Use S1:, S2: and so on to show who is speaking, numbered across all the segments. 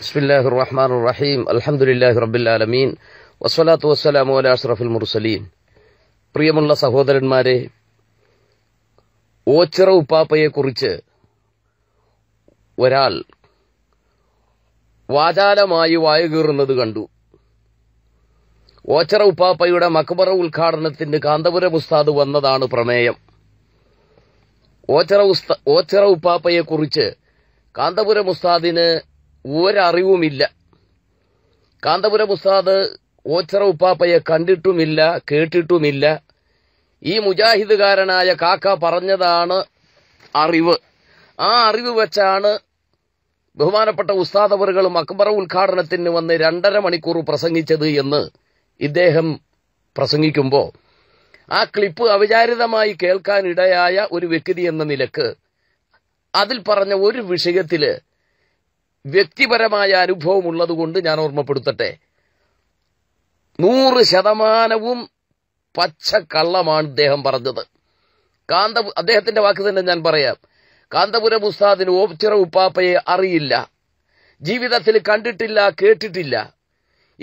S1: ബിസ്മില്ലാഹി റഹ്മാൻ റഹീം അലഹമുല്ലാഹി റബ്ബിലാലമീൻ വസ്വലാത്തു വസ്സലാമു അല അഷ്റഫുൽ മുർസലീൻ പ്രിയമുള്ള സഹോദരന്മാരെ ഓച്ചിറ ഉപ്പാപ്പയെക്കുറിച്ച് ഒരാൾ വാചാലമായി വായുകീറുന്നത് കണ്ടു ഓച്ചറ ഉപ്പാപ്പയുടെ മക്ബറ ഉദ്ഘാടനത്തിന് കാന്തപുരം ഉസ്താദ് വന്നതാണ് പ്രമേയം ഓച്ചറ ഓച്ചറ ഉപ്പാപ്പയെക്കുറിച്ച് കാന്തപുരം ഉസ്താദിന് ഒരറിവുമില്ല കാന്തപുരം ഉസ്താദ് ഓച്ചറ ഉപ്പാപ്പയെ കണ്ടിട്ടുമില്ല കേട്ടിട്ടുമില്ല ഈ മുജാഹിദുകാരനായ കാക്ക പറഞ്ഞതാണ് അറിവ് ആ അറിവ് വെച്ചാണ് ബഹുമാനപ്പെട്ട ഉസ്താദവറുകളും അക്ബറ ഉദ്ഘാടനത്തിന് വന്ന് രണ്ടര മണിക്കൂർ പ്രസംഗിച്ചത് എന്ന് ഇദ്ദേഹം പ്രസംഗിക്കുമ്പോൾ ആ ക്ലിപ്പ് അവിചാരിതമായി കേൾക്കാനിടയായ ഒരു വ്യക്തി എന്ന നിലക്ക് അതിൽ പറഞ്ഞ ഒരു വിഷയത്തില് വ്യക്തിപരമായ അനുഭവമുള്ളതുകൊണ്ട് ഞാൻ ഓർമ്മപ്പെടുത്തട്ടെ നൂറ് ശതമാനവും പച്ച കള്ളമാണ് അദ്ദേഹം പറഞ്ഞത് കാന്ത അദ്ദേഹത്തിന്റെ വാക്ക് തന്നെ ഞാൻ പറയാം കാന്തപുരം ഉസ്താദിന് ഓപ്ചിറ ഉപ്പാപ്പയെ അറിയില്ല ജീവിതത്തിൽ കണ്ടിട്ടില്ല കേട്ടിട്ടില്ല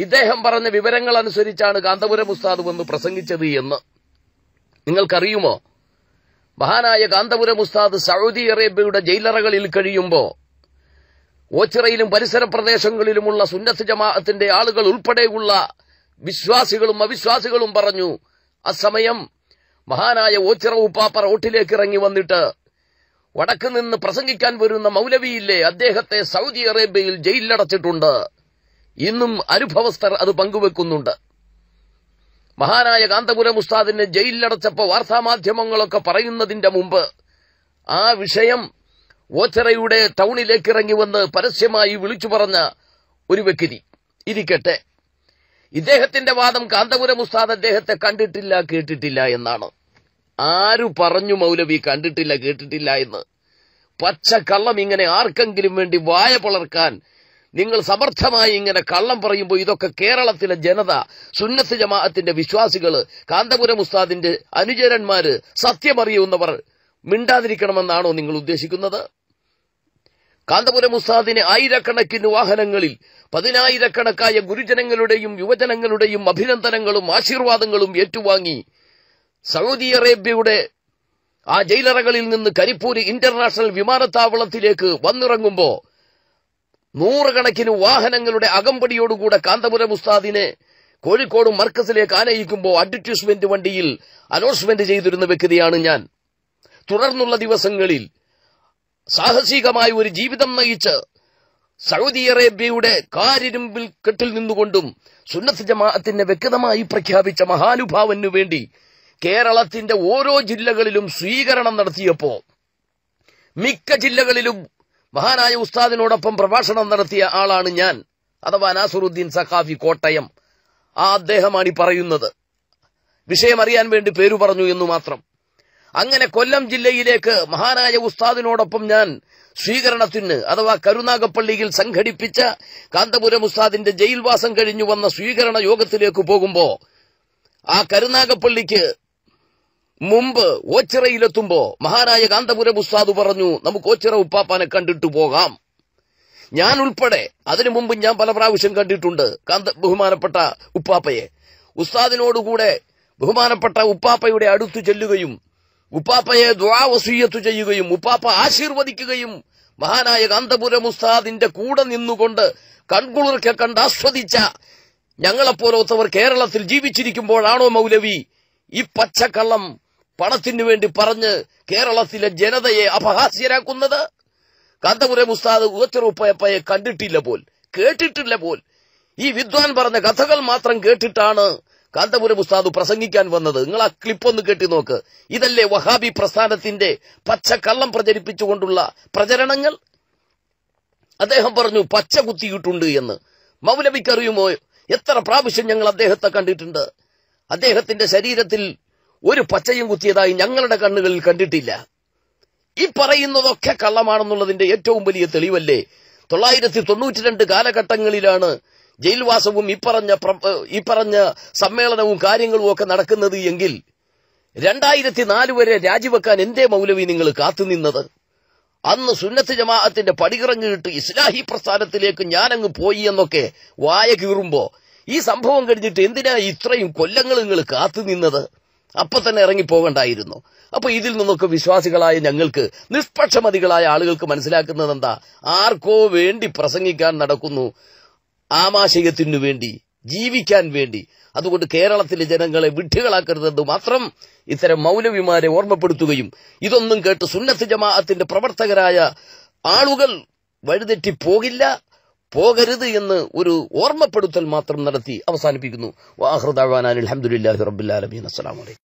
S1: ഇദ്ദേഹം പറഞ്ഞ വിവരങ്ങൾ അനുസരിച്ചാണ് കാന്തപുരം ഉസ്താദ് വന്ന് പ്രസംഗിച്ചത് എന്ന് നിങ്ങൾക്കറിയുമോ മഹാനായ കാന്തപുരം ഉസ്താദ് സൗദി അറേബ്യയുടെ ജയിലറകളിൽ കഴിയുമ്പോൾ ഓച്ചിറയിലും പരിസര പ്രദേശങ്ങളിലുമുള്ള സുന്നത്ത് ജമാഅത്തിന്റെ ആളുകൾ ഉൾപ്പെടെയുള്ള വിശ്വാസികളും അവിശ്വാസികളും പറഞ്ഞു അസമയം മഹാനായ ഓച്ചിറ ഉപ്പാപ്പ റോട്ടിലേക്ക് ഇറങ്ങി വന്നിട്ട് വടക്ക് നിന്ന് പ്രസംഗിക്കാൻ വരുന്ന മൗലവിയില്ലേ അദ്ദേഹത്തെ സൗദി അറേബ്യയിൽ ജയിലിലടച്ചിട്ടുണ്ട് ഇന്നും അനുഭവസ്ഥർ അത് പങ്കുവെക്കുന്നുണ്ട് മഹാനായ കാന്തപുരം ഉസ്താദിനെ ജയിലിലടച്ചപ്പോ വാർത്താമാധ്യമങ്ങളൊക്കെ പറയുന്നതിന്റെ മുമ്പ് ആ വിഷയം ഓച്ചറയുടെ ടൗണിലേക്ക് ഇറങ്ങി വന്ന് പരസ്യമായി വിളിച്ചു പറഞ്ഞ ഒരു വ്യക്തി ഇരിക്കട്ടെ ഇദ്ദേഹത്തിന്റെ വാദം കാന്തപുരം ഉസ്താദ് അദ്ദേഹത്തെ കണ്ടിട്ടില്ല കേട്ടിട്ടില്ല എന്നാണ് ആരു പറഞ്ഞു മൗലവി കണ്ടിട്ടില്ല കേട്ടിട്ടില്ല എന്ന് പച്ച കള്ളം ഇങ്ങനെ ആർക്കെങ്കിലും വേണ്ടി വായ പിളർക്കാൻ നിങ്ങൾ സമർത്ഥമായി ഇങ്ങനെ കള്ളം പറയുമ്പോൾ ഇതൊക്കെ കേരളത്തിലെ ജനത സുന്നത്ത് ജമാഅത്തിന്റെ വിശ്വാസികൾ കാന്തപുരം ഉസ്താദിന്റെ അനുചരന്മാര് സത്യമറിയുന്നവർ മിണ്ടാതിരിക്കണമെന്നാണോ നിങ്ങൾ ഉദ്ദേശിക്കുന്നത് കാന്തപുരം ഉസ്താദിനെ ആയിരക്കണക്കിന് വാഹനങ്ങളിൽ പതിനായിരക്കണക്കായ ഗുരുജനങ്ങളുടെയും യുവജനങ്ങളുടെയും അഭിനന്ദനങ്ങളും ആശീർവാദങ്ങളും ഏറ്റുവാങ്ങി സൗദി അറേബ്യയുടെ ആ ജയിലറകളിൽ നിന്ന് കരിപ്പൂര് ഇന്റർനാഷണൽ വിമാനത്താവളത്തിലേക്ക് വന്നിറങ്ങുമ്പോ നൂറുകണക്കിന് വാഹനങ്ങളുടെ അകമ്പടിയോടുകൂടെ കാന്തപുരം ഉസ്താദിനെ കോഴിക്കോട് മർക്കസിലേക്ക് ആനയിക്കുമ്പോൾ അഡ്വർട്ടൈസ്മെന്റ് വണ്ടിയിൽ അനൗൺസ്മെന്റ് ചെയ്തിരുന്ന വ്യക്തിയാണ് ഞാൻ തുടർന്നുള്ള ദിവസങ്ങളിൽ സാഹസികമായ ഒരു ജീവിതം നയിച്ച് സൗദി അറേബ്യയുടെ കാരിരുമ്പിൽ കെട്ടിൽ നിന്നുകൊണ്ടും സുന്നത്ത് ജമാഅത്തിനെ വ്യക്തമായി പ്രഖ്യാപിച്ച മഹാനുഭാവനു വേണ്ടി കേരളത്തിന്റെ ഓരോ ജില്ലകളിലും സ്വീകരണം നടത്തിയപ്പോ മിക്ക ജില്ലകളിലും മഹാനായ ഉസ്താദിനോടൊപ്പം പ്രഭാഷണം നടത്തിയ ആളാണ് ഞാൻ അഥവാ നാസുറുദ്ദീൻ സഖാഫി കോട്ടയം ആ അദ്ദേഹമാണ് പറയുന്നത് വിഷയം അറിയാൻ വേണ്ടി പേരു പറഞ്ഞു എന്നു മാത്രം അങ്ങനെ കൊല്ലം ജില്ലയിലേക്ക് മഹാരാജ ഉസ്താദിനോടൊപ്പം ഞാൻ സ്വീകരണത്തിന് അഥവാ കരുനാഗപ്പള്ളിയിൽ സംഘടിപ്പിച്ച കാന്തപുരം ഉസ്താദിന്റെ ജയിൽവാസം കഴിഞ്ഞു വന്ന സ്വീകരണ യോഗത്തിലേക്ക് പോകുമ്പോ ആ കരുനാഗപ്പള്ളിക്ക് മുമ്പ് ഓച്ചിറയിലെത്തുമ്പോ മഹാരാജ കാന്തപുരം ഉസ്താദ് പറഞ്ഞു നമുക്ക് ഓച്ചിറ ഉപ്പാപ്പാനെ കണ്ടിട്ടു പോകാം ഞാൻ ഉൾപ്പെടെ അതിനു മുമ്പ് ഞാൻ പല പ്രാവശ്യം കണ്ടിട്ടുണ്ട് കാന്ത ബഹുമാനപ്പെട്ട ഉപ്പാപ്പയെ ഉസ്താദിനോടുകൂടെ ബഹുമാനപ്പെട്ട ഉപ്പാപ്പയുടെ അടുത്തു ചെല്ലുകയും ഉപ്പാപ്പയെ ദ്വാവസീയത്തു ചെയ്യുകയും ഉപ്പാപ്പ ആശീർവദിക്കുകയും മഹാനായ കാന്തപുരം ഉസ്താദിന്റെ കൂടെ നിന്നുകൊണ്ട് കൺകുളിർക്കെ കണ്ട് ആസ്വദിച്ച ഞങ്ങളെപ്പോലത്തവർ കേരളത്തിൽ ജീവിച്ചിരിക്കുമ്പോഴാണോ മൗലവി ഈ പച്ചക്കള്ളം പണത്തിനു വേണ്ടി പറഞ്ഞ് കേരളത്തിലെ ജനതയെ അപഹാസ്യരാക്കുന്നത് കാന്തപുരം ഉസ്താദ് ഊച്ചറുപ്പയപ്പയെ കണ്ടിട്ടില്ല പോൽ കേട്ടിട്ടില്ല പോൽ ഈ വിദ്വാൻ പറഞ്ഞ കഥകൾ മാത്രം കേട്ടിട്ടാണ് കാന്തപുരം ഉസ്താദ് പ്രസംഗിക്കാൻ വന്നത് നിങ്ങൾ ആ ക്ലിപ്പ് ഒന്ന് കേട്ടി നോക്ക് ഇതല്ലേ വഹാബി പ്രസ്ഥാനത്തിന്റെ പച്ചക്കള്ളം പ്രചരിപ്പിച്ചുകൊണ്ടുള്ള പ്രചരണങ്ങൾ അദ്ദേഹം പറഞ്ഞു പച്ച കുത്തിയിട്ടുണ്ട് എന്ന് മൗലവിക്കറിയുമോ എത്ര പ്രാവശ്യം ഞങ്ങൾ അദ്ദേഹത്തെ കണ്ടിട്ടുണ്ട് അദ്ദേഹത്തിന്റെ ശരീരത്തിൽ ഒരു പച്ചയും കുത്തിയതായി ഞങ്ങളുടെ കണ്ണുകളിൽ കണ്ടിട്ടില്ല ഈ പറയുന്നതൊക്കെ കള്ളമാണെന്നുള്ളതിന്റെ ഏറ്റവും വലിയ തെളിവല്ലേ തൊള്ളായിരത്തി തൊണ്ണൂറ്റിരണ്ട് കാലഘട്ടങ്ങളിലാണ് ജയിൽവാസവും ഇപ്പറഞ്ഞ ഇപ്പറഞ്ഞ സമ്മേളനവും കാര്യങ്ങളും ഒക്കെ നടക്കുന്നത് എങ്കിൽ രണ്ടായിരത്തി നാല് വരെ രാജിവെക്കാൻ എന്തേ മൗലവി നിങ്ങൾ കാത്തുനിന്നത് അന്ന് സുന്നത്ത് ജമാഅത്തിന്റെ കിട്ട് ഇസ്ലാഹി പ്രസ്ഥാനത്തിലേക്ക് ഞാനങ്ങ് പോയി എന്നൊക്കെ വായ കീറുമ്പോ ഈ സംഭവം കഴിഞ്ഞിട്ട് എന്തിനാ ഇത്രയും കൊല്ലങ്ങൾ നിങ്ങൾ കാത്തുനിന്നത് അപ്പൊ തന്നെ ഇറങ്ങിപ്പോകണ്ടായിരുന്നു അപ്പൊ ഇതിൽ നിന്നൊക്കെ വിശ്വാസികളായ ഞങ്ങൾക്ക് നിഷ്പക്ഷമതികളായ ആളുകൾക്ക് മനസ്സിലാക്കുന്നത് എന്താ ആർക്കോ വേണ്ടി പ്രസംഗിക്കാൻ നടക്കുന്നു ആമാശയത്തിനു വേണ്ടി ജീവിക്കാൻ വേണ്ടി അതുകൊണ്ട് കേരളത്തിലെ ജനങ്ങളെ വിഡ്ഢികളാക്കരുതെന്ന് മാത്രം ഇത്തരം മൗലവിമാരെ ഓർമ്മപ്പെടുത്തുകയും ഇതൊന്നും കേട്ട് സുന്നത്ത് ജമാഅത്തിന്റെ പ്രവർത്തകരായ ആളുകൾ വഴിതെറ്റി പോകില്ല പോകരുത് എന്ന് ഒരു ഓർമ്മപ്പെടുത്തൽ മാത്രം നടത്തി അവസാനിപ്പിക്കുന്നു വാഹൃദാൻ അലഹമുല്ലാഹി റബുല്ലാലമീൻ അസ്സലാമലൈക്കും